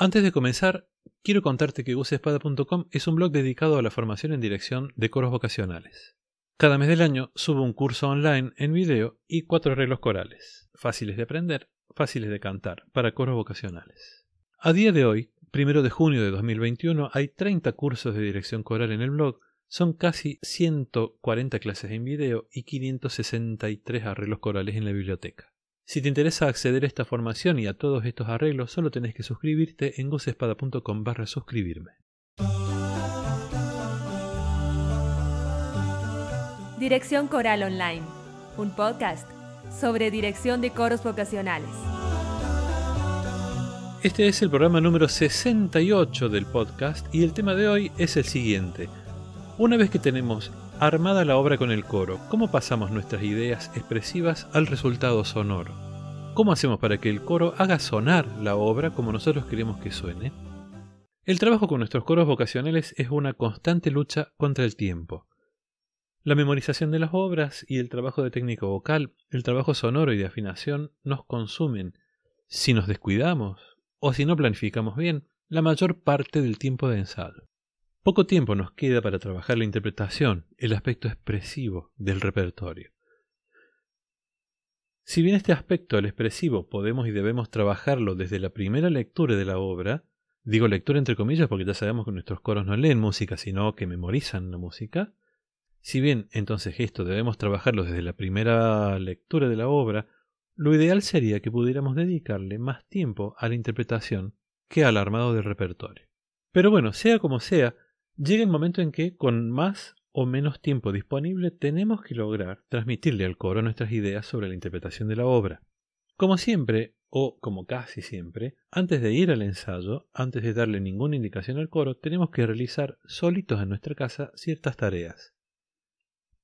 Antes de comenzar, quiero contarte que usespada.com es un blog dedicado a la formación en dirección de coros vocacionales. Cada mes del año subo un curso online en video y cuatro arreglos corales, fáciles de aprender, fáciles de cantar, para coros vocacionales. A día de hoy, primero de junio de 2021, hay 30 cursos de dirección coral en el blog, son casi 140 clases en video y 563 arreglos corales en la biblioteca. Si te interesa acceder a esta formación y a todos estos arreglos, solo tenés que suscribirte en gocespada.com barra suscribirme. Dirección Coral Online, un podcast sobre dirección de coros vocacionales. Este es el programa número 68 del podcast y el tema de hoy es el siguiente. Una vez que tenemos Armada la obra con el coro, ¿cómo pasamos nuestras ideas expresivas al resultado sonoro? ¿Cómo hacemos para que el coro haga sonar la obra como nosotros queremos que suene? El trabajo con nuestros coros vocacionales es una constante lucha contra el tiempo. La memorización de las obras y el trabajo de técnico vocal, el trabajo sonoro y de afinación nos consumen, si nos descuidamos o si no planificamos bien, la mayor parte del tiempo de ensayo. Poco tiempo nos queda para trabajar la interpretación, el aspecto expresivo del repertorio. Si bien este aspecto, el expresivo, podemos y debemos trabajarlo desde la primera lectura de la obra, digo lectura entre comillas porque ya sabemos que nuestros coros no leen música, sino que memorizan la música, si bien entonces esto debemos trabajarlo desde la primera lectura de la obra, lo ideal sería que pudiéramos dedicarle más tiempo a la interpretación que al armado del repertorio. Pero bueno, sea como sea, llega el momento en que, con más o menos tiempo disponible, tenemos que lograr transmitirle al coro nuestras ideas sobre la interpretación de la obra. Como siempre, o como casi siempre, antes de ir al ensayo, antes de darle ninguna indicación al coro, tenemos que realizar solitos en nuestra casa ciertas tareas.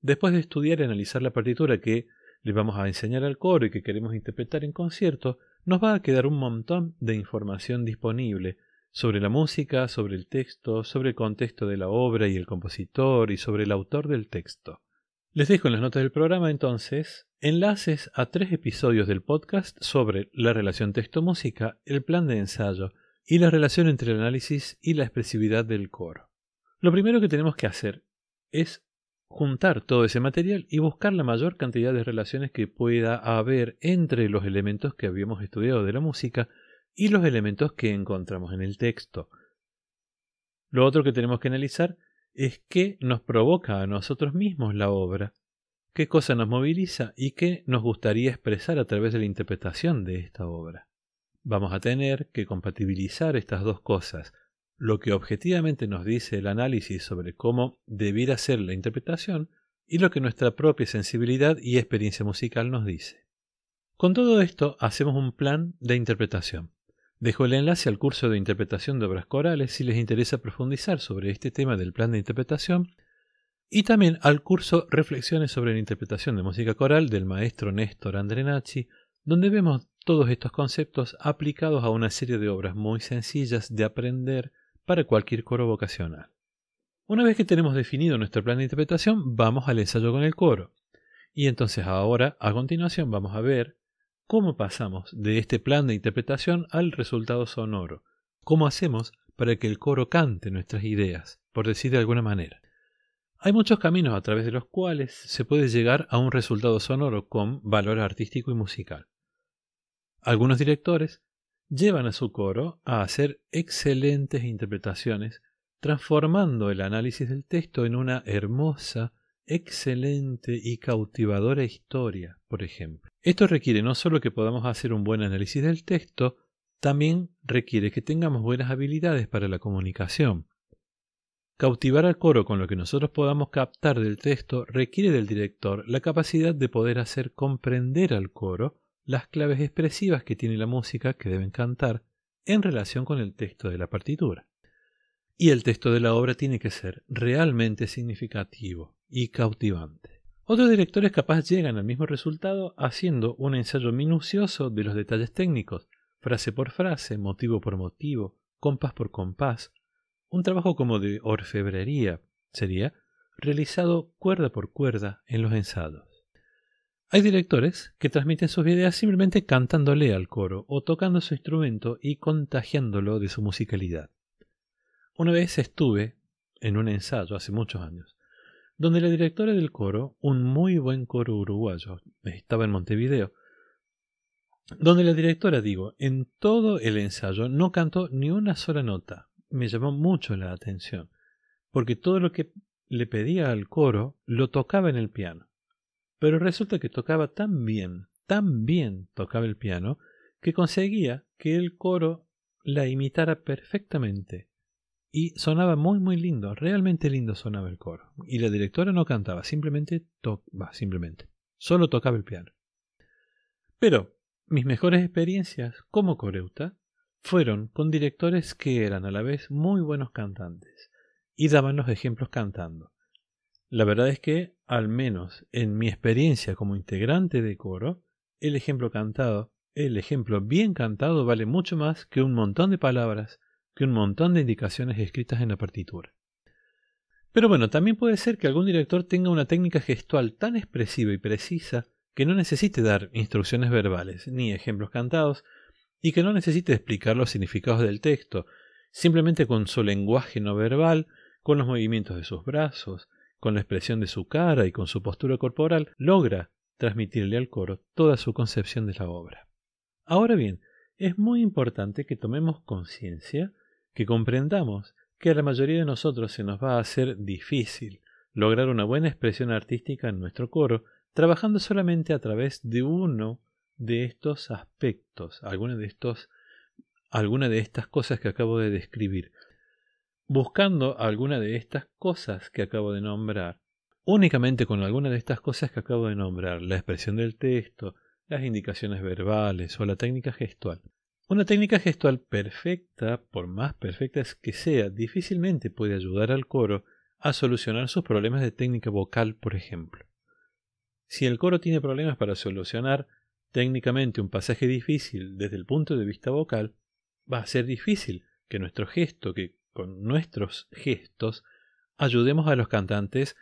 Después de estudiar y analizar la partitura que le vamos a enseñar al coro y que queremos interpretar en concierto, nos va a quedar un montón de información disponible sobre la música, sobre el texto, sobre el contexto de la obra y el compositor y sobre el autor del texto. Les dejo en las notas del programa entonces enlaces a tres episodios del podcast sobre la relación texto-música, el plan de ensayo y la relación entre el análisis y la expresividad del coro. Lo primero que tenemos que hacer es juntar todo ese material y buscar la mayor cantidad de relaciones que pueda haber entre los elementos que habíamos estudiado de la música y los elementos que encontramos en el texto. Lo otro que tenemos que analizar es qué nos provoca a nosotros mismos la obra, qué cosa nos moviliza y qué nos gustaría expresar a través de la interpretación de esta obra. Vamos a tener que compatibilizar estas dos cosas, lo que objetivamente nos dice el análisis sobre cómo debiera ser la interpretación y lo que nuestra propia sensibilidad y experiencia musical nos dice. Con todo esto hacemos un plan de interpretación. Dejo el enlace al curso de interpretación de obras corales si les interesa profundizar sobre este tema del plan de interpretación y también al curso Reflexiones sobre la interpretación de música coral del maestro Néstor Andrenacci, donde vemos todos estos conceptos aplicados a una serie de obras muy sencillas de aprender para cualquier coro vocacional. Una vez que tenemos definido nuestro plan de interpretación, vamos al ensayo con el coro. Y entonces ahora, a continuación, vamos a ver ¿Cómo pasamos de este plan de interpretación al resultado sonoro? ¿Cómo hacemos para que el coro cante nuestras ideas, por decir de alguna manera? Hay muchos caminos a través de los cuales se puede llegar a un resultado sonoro con valor artístico y musical. Algunos directores llevan a su coro a hacer excelentes interpretaciones, transformando el análisis del texto en una hermosa excelente y cautivadora historia, por ejemplo. Esto requiere no solo que podamos hacer un buen análisis del texto, también requiere que tengamos buenas habilidades para la comunicación. Cautivar al coro con lo que nosotros podamos captar del texto requiere del director la capacidad de poder hacer comprender al coro las claves expresivas que tiene la música que deben cantar en relación con el texto de la partitura y el texto de la obra tiene que ser realmente significativo y cautivante. Otros directores capaz llegan al mismo resultado haciendo un ensayo minucioso de los detalles técnicos, frase por frase, motivo por motivo, compás por compás, un trabajo como de orfebrería sería realizado cuerda por cuerda en los ensayos. Hay directores que transmiten sus ideas simplemente cantándole al coro o tocando su instrumento y contagiándolo de su musicalidad. Una vez estuve en un ensayo hace muchos años, donde la directora del coro, un muy buen coro uruguayo, estaba en Montevideo, donde la directora, digo, en todo el ensayo no cantó ni una sola nota. Me llamó mucho la atención, porque todo lo que le pedía al coro lo tocaba en el piano. Pero resulta que tocaba tan bien, tan bien tocaba el piano, que conseguía que el coro la imitara perfectamente. Y sonaba muy, muy lindo, realmente lindo sonaba el coro. Y la directora no cantaba, simplemente, tocaba simplemente, solo tocaba el piano. Pero mis mejores experiencias como coreuta fueron con directores que eran a la vez muy buenos cantantes y daban los ejemplos cantando. La verdad es que, al menos en mi experiencia como integrante de coro, el ejemplo cantado, el ejemplo bien cantado vale mucho más que un montón de palabras que un montón de indicaciones escritas en la partitura. Pero bueno, también puede ser que algún director tenga una técnica gestual tan expresiva y precisa que no necesite dar instrucciones verbales ni ejemplos cantados y que no necesite explicar los significados del texto, simplemente con su lenguaje no verbal, con los movimientos de sus brazos, con la expresión de su cara y con su postura corporal, logra transmitirle al coro toda su concepción de la obra. Ahora bien, es muy importante que tomemos conciencia que comprendamos que a la mayoría de nosotros se nos va a hacer difícil lograr una buena expresión artística en nuestro coro, trabajando solamente a través de uno de estos aspectos, alguna de, estos, alguna de estas cosas que acabo de describir. Buscando alguna de estas cosas que acabo de nombrar, únicamente con alguna de estas cosas que acabo de nombrar, la expresión del texto, las indicaciones verbales o la técnica gestual, una técnica gestual perfecta, por más perfecta que sea, difícilmente puede ayudar al coro a solucionar sus problemas de técnica vocal, por ejemplo. Si el coro tiene problemas para solucionar técnicamente un pasaje difícil desde el punto de vista vocal, va a ser difícil que nuestro gesto, que con nuestros gestos, ayudemos a los cantantes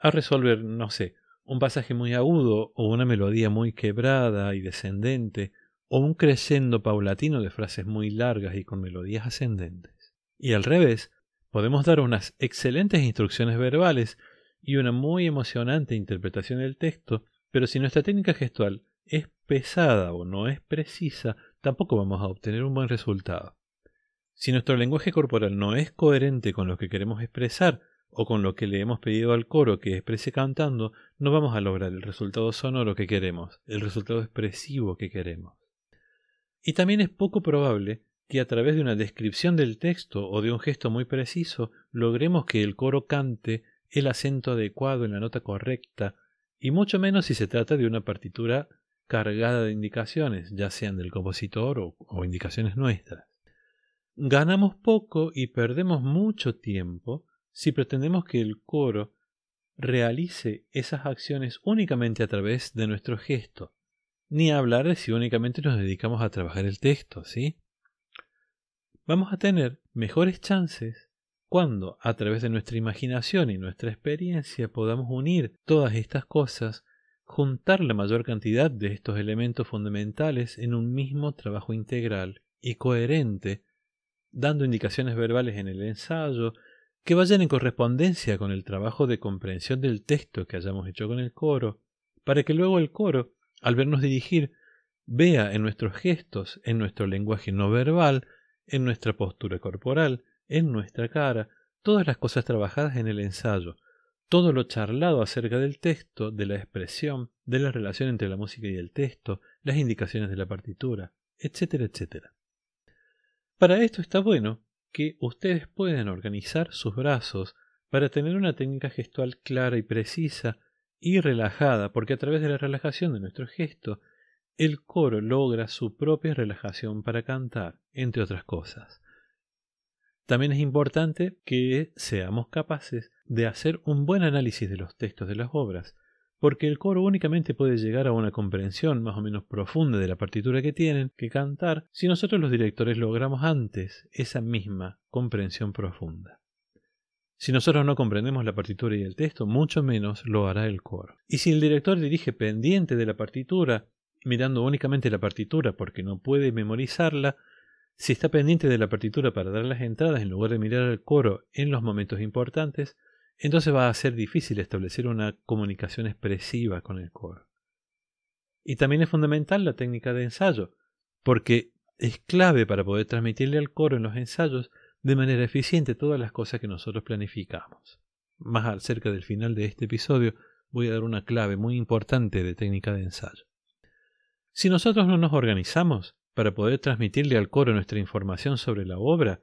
a resolver, no sé, un pasaje muy agudo o una melodía muy quebrada y descendente o un crescendo paulatino de frases muy largas y con melodías ascendentes. Y al revés, podemos dar unas excelentes instrucciones verbales y una muy emocionante interpretación del texto, pero si nuestra técnica gestual es pesada o no es precisa, tampoco vamos a obtener un buen resultado. Si nuestro lenguaje corporal no es coherente con lo que queremos expresar o con lo que le hemos pedido al coro que exprese cantando, no vamos a lograr el resultado sonoro que queremos, el resultado expresivo que queremos. Y también es poco probable que a través de una descripción del texto o de un gesto muy preciso logremos que el coro cante el acento adecuado en la nota correcta, y mucho menos si se trata de una partitura cargada de indicaciones, ya sean del compositor o, indicaciones nuestras. Ganamos poco y perdemos mucho tiempo si pretendemos que el coro realice esas acciones únicamente a través de nuestro gesto, ni hablar si únicamente nos dedicamos a trabajar el texto, ¿sí? Vamos a tener mejores chances cuando, a través de nuestra imaginación y nuestra experiencia, podamos unir todas estas cosas, juntar la mayor cantidad de estos elementos fundamentales en un mismo trabajo integral y coherente, dando indicaciones verbales en el ensayo, que vayan en correspondencia con el trabajo de comprensión del texto que hayamos hecho con el coro, para que luego el coro al vernos dirigir, vea en nuestros gestos, en nuestro lenguaje no verbal, en nuestra postura corporal, en nuestra cara, todas las cosas trabajadas en el ensayo, todo lo charlado acerca del texto, de la expresión, de la relación entre la música y el texto, las indicaciones de la partitura, etcétera, etcétera. Para esto está bueno que ustedes puedan organizar sus brazos para tener una técnica gestual clara y precisa y relajada, porque a través de la relajación de nuestro gesto, el coro logra su propia relajación para cantar, entre otras cosas. También es importante que seamos capaces de hacer un buen análisis de los textos de las obras, porque el coro únicamente puede llegar a una comprensión más o menos profunda de la partitura que tienen que cantar si nosotros los directores logramos antes esa misma comprensión profunda. Si nosotros no comprendemos la partitura y el texto, mucho menos lo hará el coro. Y si el director dirige pendiente de la partitura, mirando únicamente la partitura porque no puede memorizarla, si está pendiente de la partitura para dar las entradas en lugar de mirar al coro en los momentos importantes, entonces va a ser difícil establecer una comunicación expresiva con el coro. Y también es fundamental la técnica de ensayo, porque es clave para poder transmitirle al coro en los ensayos de manera eficiente todas las cosas que nosotros planificamos. Más cerca del final de este episodio voy a dar una clave muy importante de técnica de ensayo. Si nosotros no nos organizamos para poder transmitirle al coro nuestra información sobre la obra,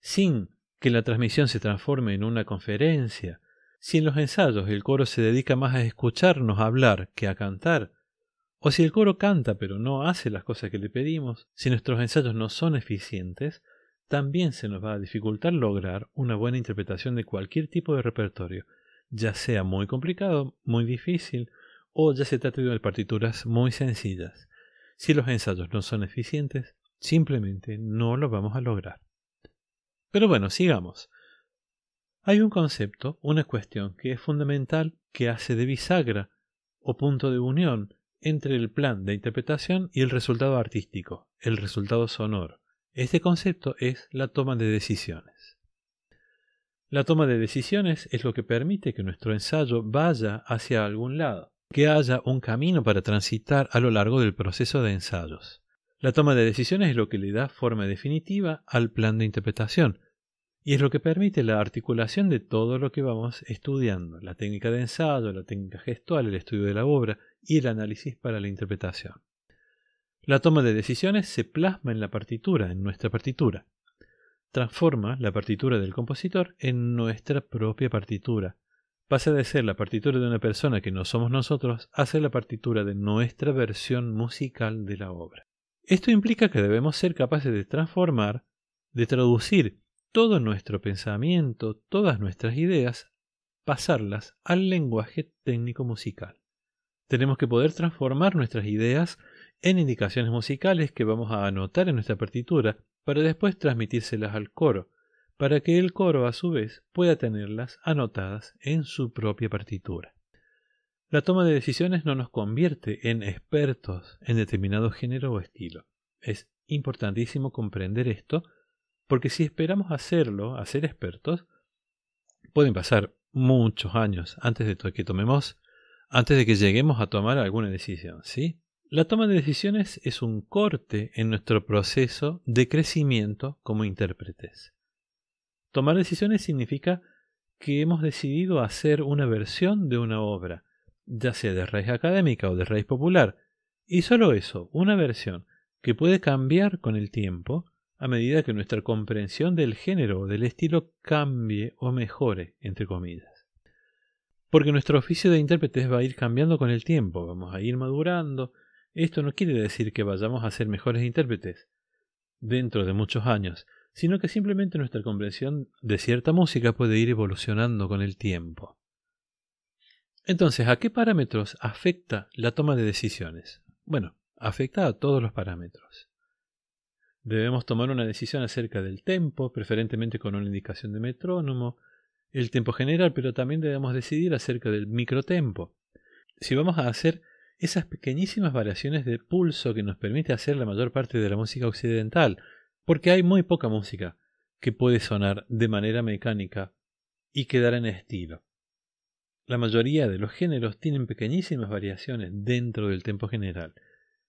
sin que la transmisión se transforme en una conferencia, si en los ensayos el coro se dedica más a escucharnos hablar que a cantar, o si el coro canta pero no hace las cosas que le pedimos, si nuestros ensayos no son eficientes, también se nos va a dificultar lograr una buena interpretación de cualquier tipo de repertorio, ya sea muy complicado, muy difícil o ya se trata de partituras muy sencillas. Si los ensayos no son eficientes, simplemente no lo vamos a lograr. Pero bueno, sigamos. Hay un concepto, una cuestión que es fundamental que hace de bisagra o punto de unión entre el plan de interpretación y el resultado artístico, el resultado sonoro. Este concepto es la toma de decisiones. La toma de decisiones es lo que permite que nuestro ensayo vaya hacia algún lado, que haya un camino para transitar a lo largo del proceso de ensayos. La toma de decisiones es lo que le da forma definitiva al plan de interpretación, y es lo que permite la articulación de todo lo que vamos estudiando, la técnica de ensayo, la técnica gestual, el estudio de la obra y el análisis para la interpretación. La toma de decisiones se plasma en la partitura, en nuestra partitura. Transforma la partitura del compositor en nuestra propia partitura. Pasa de ser la partitura de una persona que no somos nosotros a ser la partitura de nuestra versión musical de la obra. Esto implica que debemos ser capaces de transformar, de traducir todo nuestro pensamiento, todas nuestras ideas, pasarlas al lenguaje técnico musical. Tenemos que poder transformar nuestras ideas en indicaciones musicales que vamos a anotar en nuestra partitura para después transmitírselas al coro, para que el coro a su vez pueda tenerlas anotadas en su propia partitura. La toma de decisiones no nos convierte en expertos en determinado género o estilo. Es importantísimo comprender esto porque si esperamos hacerlo, hacer expertos, pueden pasar muchos años antes de que tomemos, antes de que lleguemos a tomar alguna decisión, ¿sí? La toma de decisiones es un corte en nuestro proceso de crecimiento como intérpretes. Tomar decisiones significa que hemos decidido hacer una versión de una obra, ya sea de raíz académica o de raíz popular, y solo eso, una versión que puede cambiar con el tiempo a medida que nuestra comprensión del género o del estilo cambie o mejore, entre comillas. Porque nuestro oficio de intérpretes va a ir cambiando con el tiempo, vamos a ir madurando, esto no quiere decir que vayamos a ser mejores intérpretes dentro de muchos años, sino que simplemente nuestra comprensión de cierta música puede ir evolucionando con el tiempo. Entonces, ¿a qué parámetros afecta la toma de decisiones? Bueno, afecta a todos los parámetros. Debemos tomar una decisión acerca del tempo, preferentemente con una indicación de metrónomo, el tiempo general, pero también debemos decidir acerca del microtempo. Si vamos a hacer esas pequeñísimas variaciones de pulso que nos permite hacer la mayor parte de la música occidental, porque hay muy poca música que puede sonar de manera mecánica y quedar en estilo. La mayoría de los géneros tienen pequeñísimas variaciones dentro del tempo general,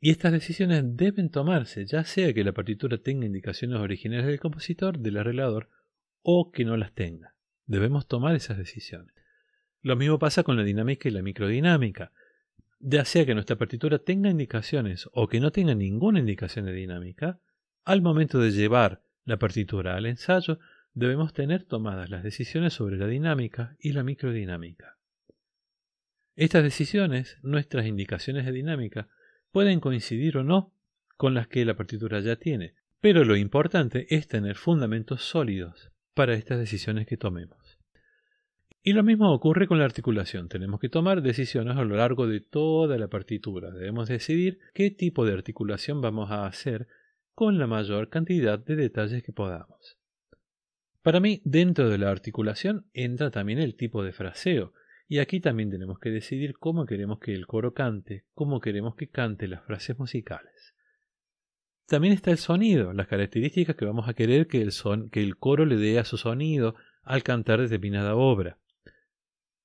y estas decisiones deben tomarse, ya sea que la partitura tenga indicaciones originales del compositor, del arreglador, o que no las tenga. Debemos tomar esas decisiones. Lo mismo pasa con la dinámica y la microdinámica de sea que nuestra partitura tenga indicaciones o que no tenga ninguna indicación de dinámica, al momento de llevar la partitura al ensayo, debemos tener tomadas las decisiones sobre la dinámica y la microdinámica. Estas decisiones, nuestras indicaciones de dinámica, pueden coincidir o no con las que la partitura ya tiene, pero lo importante es tener fundamentos sólidos para estas decisiones que tomemos. Y lo mismo ocurre con la articulación. Tenemos que tomar decisiones a lo largo de toda la partitura. Debemos decidir qué tipo de articulación vamos a hacer con la mayor cantidad de detalles que podamos. Para mí, dentro de la articulación entra también el tipo de fraseo. Y aquí también tenemos que decidir cómo queremos que el coro cante, cómo queremos que cante las frases musicales. También está el sonido, las características que vamos a querer que el, son, que el coro le dé a su sonido al cantar determinada obra.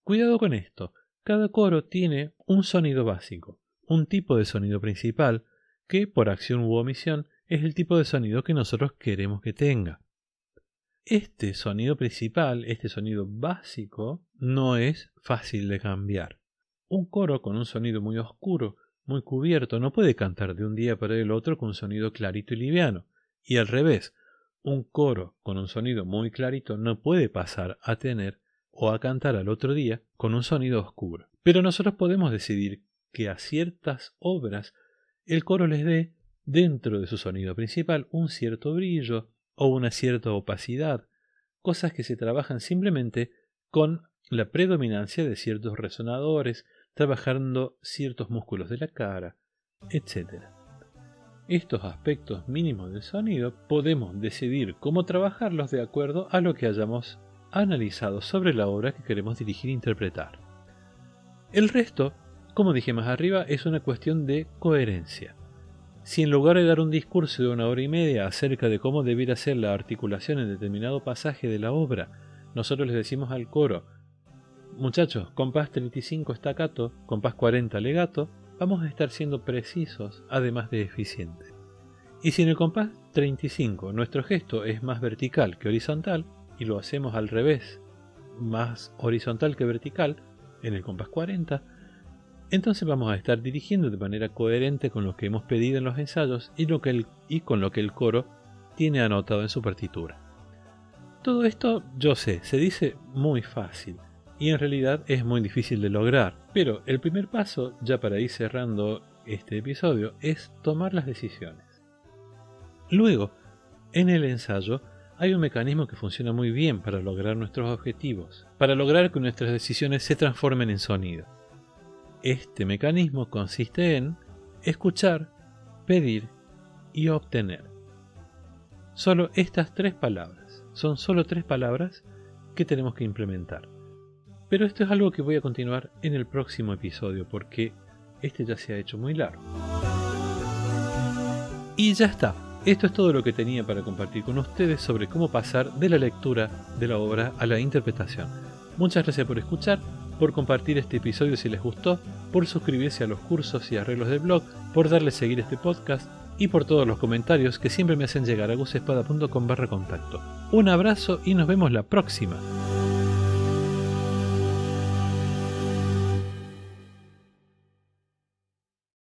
Cuidado con esto. Cada coro tiene un sonido básico, un tipo de sonido principal, que por acción u omisión es el tipo de sonido que nosotros queremos que tenga. Este sonido principal, este sonido básico, no es fácil de cambiar. Un coro con un sonido muy oscuro, muy cubierto, no puede cantar de un día para el otro con un sonido clarito y liviano. Y al revés, un coro con un sonido muy clarito no puede pasar a tener o a cantar al otro día con un sonido oscuro. Pero nosotros podemos decidir que a ciertas obras el coro les dé, dentro de su sonido principal, un cierto brillo o una cierta opacidad, cosas que se trabajan simplemente con la predominancia de ciertos resonadores, trabajando ciertos músculos de la cara, etc. Estos aspectos mínimos del sonido podemos decidir cómo trabajarlos de acuerdo a lo que hayamos analizado sobre la obra que queremos dirigir e interpretar. El resto, como dije más arriba, es una cuestión de coherencia. Si en lugar de dar un discurso de una hora y media acerca de cómo debiera ser la articulación en determinado pasaje de la obra, nosotros les decimos al coro, muchachos, compás 35 estacato, compás 40 legato, vamos a estar siendo precisos, además de eficientes. Y si en el compás 35 nuestro gesto es más vertical que horizontal, y lo hacemos al revés, más horizontal que vertical, en el compás 40, entonces vamos a estar dirigiendo de manera coherente con lo que hemos pedido en los ensayos y, lo que el, y con lo que el coro tiene anotado en su partitura. Todo esto, yo sé, se dice muy fácil y en realidad es muy difícil de lograr, pero el primer paso, ya para ir cerrando este episodio, es tomar las decisiones. Luego, en el ensayo, hay un mecanismo que funciona muy bien para lograr nuestros objetivos, para lograr que nuestras decisiones se transformen en sonido. Este mecanismo consiste en escuchar, pedir y obtener. Solo estas tres palabras, son solo tres palabras que tenemos que implementar. Pero esto es algo que voy a continuar en el próximo episodio porque este ya se ha hecho muy largo. Y ya está. Esto es todo lo que tenía para compartir con ustedes sobre cómo pasar de la lectura de la obra a la interpretación. Muchas gracias por escuchar, por compartir este episodio si les gustó, por suscribirse a los cursos y arreglos del blog, por darle a seguir este podcast y por todos los comentarios que siempre me hacen llegar a gusespada.com barra contacto. Un abrazo y nos vemos la próxima.